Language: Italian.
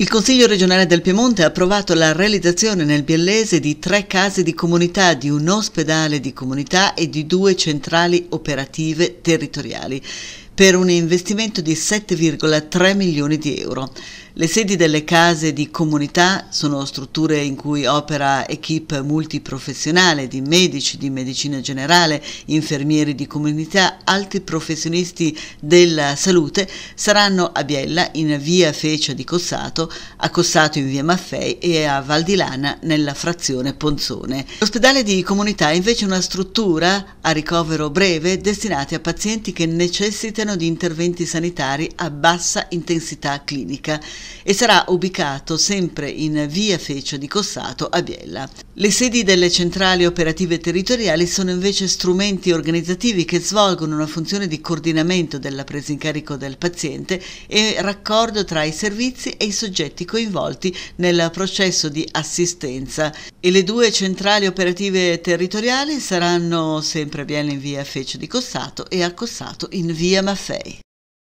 Il Consiglio regionale del Piemonte ha approvato la realizzazione nel Biellese di tre case di comunità, di un ospedale di comunità e di due centrali operative territoriali per un investimento di 7,3 milioni di euro. Le sedi delle case di comunità sono strutture in cui opera equip multiprofessionale di medici, di medicina generale, infermieri di comunità, altri professionisti della salute saranno a Biella in via Fecia di Cossato, a Cossato in via Maffei e a Val di Lana nella frazione Ponzone. L'ospedale di comunità è invece una struttura a ricovero breve destinata a pazienti che necessitano di interventi sanitari a bassa intensità clinica e sarà ubicato sempre in via Fecio di Cossato a Biella. Le sedi delle centrali operative territoriali sono invece strumenti organizzativi che svolgono una funzione di coordinamento della presa in carico del paziente e raccordo tra i servizi e i soggetti coinvolti nel processo di assistenza e le due centrali operative territoriali saranno sempre a Biella in via Fecio di Cossato e a Cossato in via Maffei.